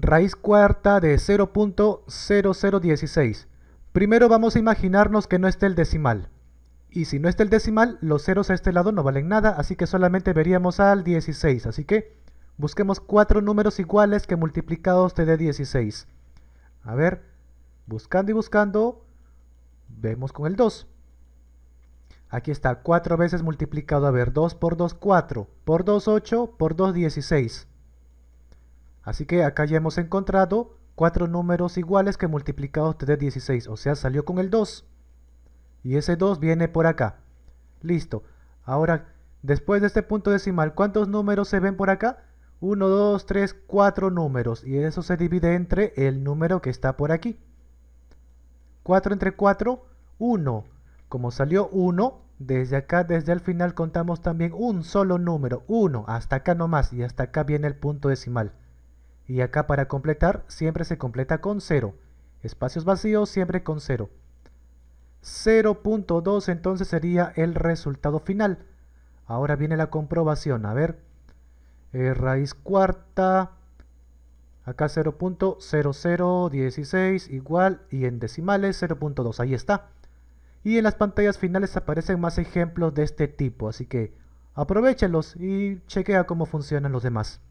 Raíz cuarta de 0.0016. Primero vamos a imaginarnos que no esté el decimal. Y si no está el decimal, los ceros a este lado no valen nada, así que solamente veríamos al 16. Así que busquemos cuatro números iguales que multiplicados te dé 16. A ver, buscando y buscando, vemos con el 2. Aquí está, cuatro veces multiplicado, a ver, 2 por 2, 4, por 2, 8, por 2, 16. Así que acá ya hemos encontrado cuatro números iguales que multiplicados 3 de 16, o sea, salió con el 2. Y ese 2 viene por acá. Listo. Ahora, después de este punto decimal, ¿cuántos números se ven por acá? 1, 2, 3, 4 números. Y eso se divide entre el número que está por aquí. 4 entre 4, 1. Como salió 1, desde acá, desde el final, contamos también un solo número, 1. Hasta acá nomás, y hasta acá viene el punto decimal. Y acá para completar siempre se completa con 0. Espacios vacíos siempre con 0. 0.2 entonces sería el resultado final. Ahora viene la comprobación. A ver, eh, raíz cuarta, acá 0.0016 igual y en decimales 0.2. Ahí está. Y en las pantallas finales aparecen más ejemplos de este tipo, así que aprovechenlos y chequea cómo funcionan los demás.